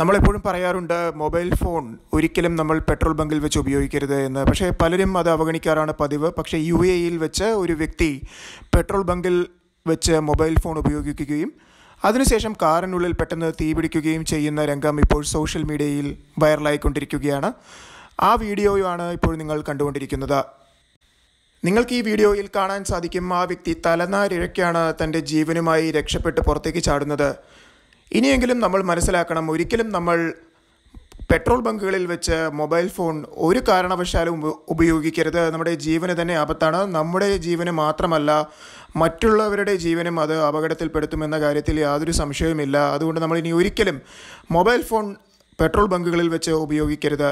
നമ്മളെപ്പോഴും പറയാറുണ്ട് mobile phone ഒരിക്കലും നമ്മൾ പെട്രോൾ ബങ്കിൽ വെച്ച് ഉപയോഗിക്കരുത് എന്ന് പക്ഷേ പലരും അത് അവഗണിക്കാറാണ് പതിവ് പക്ഷേ യു എ ഇയിൽ വെച്ച് ഒരു വ്യക്തി പെട്രോൾ ബങ്കിൽ വെച്ച് മൊബൈൽ ഫോൺ ഉപയോഗിക്കുകയും അതിനുശേഷം കാറിനുള്ളിൽ പെട്ടെന്ന് തീപിടിക്കുകയും ചെയ്യുന്ന രംഗം ഇപ്പോൾ സോഷ്യൽ മീഡിയയിൽ വൈറലായിക്കൊണ്ടിരിക്കുകയാണ് ആ വീഡിയോയാണ് ഇപ്പോൾ നിങ്ങൾ കണ്ടുകൊണ്ടിരിക്കുന്നത് നിങ്ങൾക്ക് ഈ വീഡിയോയിൽ കാണാൻ സാധിക്കും ആ വ്യക്തി തലനാരിഴയ്ക്കാണ് തൻ്റെ ജീവനുമായി രക്ഷപ്പെട്ട് പുറത്തേക്ക് ചാടുന്നത് ഇനിയെങ്കിലും നമ്മൾ മനസ്സിലാക്കണം ഒരിക്കലും നമ്മൾ പെട്രോൾ ബങ്കുകളിൽ വെച്ച് മൊബൈൽ ഫോൺ ഒരു കാരണവശാലും ഉപയോഗിക്കരുത് നമ്മുടെ ജീവന് തന്നെ ആപത്താണ് നമ്മുടെ ജീവന് മാത്രമല്ല മറ്റുള്ളവരുടെ ജീവനും അത് അപകടത്തിൽപ്പെടുത്തുമെന്ന കാര്യത്തിൽ യാതൊരു സംശയവുമില്ല അതുകൊണ്ട് നമ്മൾ ഇനി ഒരിക്കലും മൊബൈൽ ഫോൺ പെട്രോൾ ബങ്കുകളിൽ വെച്ച് ഉപയോഗിക്കരുത്